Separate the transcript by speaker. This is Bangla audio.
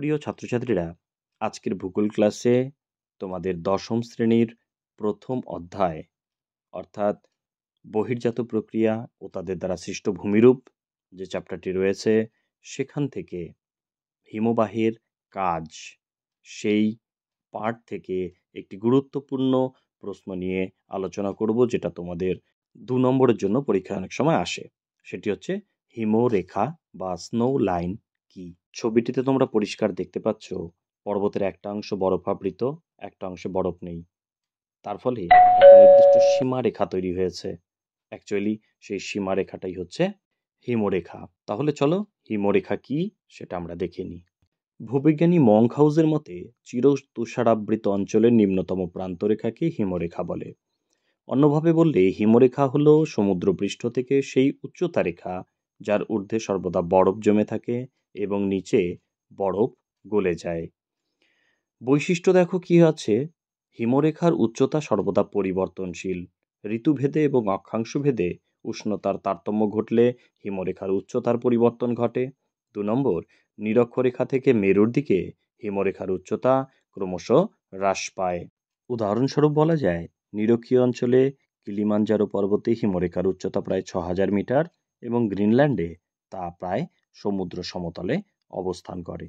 Speaker 1: প্রিয় ছাত্রছাত্রীরা আজকের ভূগোল ক্লাসে তোমাদের দশম শ্রেণীর প্রথম অধ্যায় অর্থাৎ বহির্জাত প্রক্রিয়া ও তাদের দ্বারা সৃষ্ট ভূমিরূপ যে চ্যাপ্টারটি রয়েছে সেখান থেকে হিমবাহের কাজ সেই পার্ট থেকে একটি গুরুত্বপূর্ণ প্রশ্ন নিয়ে আলোচনা করব যেটা তোমাদের দু নম্বরের জন্য পরীক্ষায় অনেক সময় আসে সেটি হচ্ছে হিমরেখা বা স্নো লাইন কী ছবিটিতে তোমরা পরিষ্কার দেখতে পাচ্ছ পর্বতের একটা অংশ বরফ আবৃত একটা অংশে বরফ নেই তার ফলে নির্দিষ্ট সীমারেখা তৈরি হয়েছে অ্যাকচুয়ালি সেই সীমারেখাটাই হচ্ছে হিমরেখা তাহলে চলো হিমরেখা কি সেটা আমরা দেখে নিই ভূবিজ্ঞানী হাউজের মতে চির তুষারাবৃত অঞ্চলের নিম্নতম প্রান্তরেখাকে হিমরেখা বলে অন্যভাবে বললে হিমরেখা হল সমুদ্রপৃষ্ঠ থেকে সেই উচ্চতা রেখা যার ঊর্ধ্বে সর্বদা বরফ জমে থাকে এবং নিচে বরফ গলে যায় বৈশিষ্ট্য দেখো কি আছে হিমরেখার উচ্চতা সর্বদা পরিবর্তনশীল ঋতুভেদে এবং অক্ষাংশভেদে উষ্ণতার তারতম্য ঘটলে হিমরেখার উচ্চতার পরিবর্তন ঘটে দু নম্বর নিরক্ষরেখা থেকে মেরুর দিকে হিমরেখার উচ্চতা ক্রমশ হ্রাস পায় উদাহরণস্বরূপ বলা যায় নিরক্ষীয় অঞ্চলে কিলিমাঞ্জারো পর্বতে হিমরেখার উচ্চতা প্রায় ছ হাজার মিটার এবং গ্রিনল্যান্ডে তা প্রায় সমুদ্র সমতলে অবস্থান করে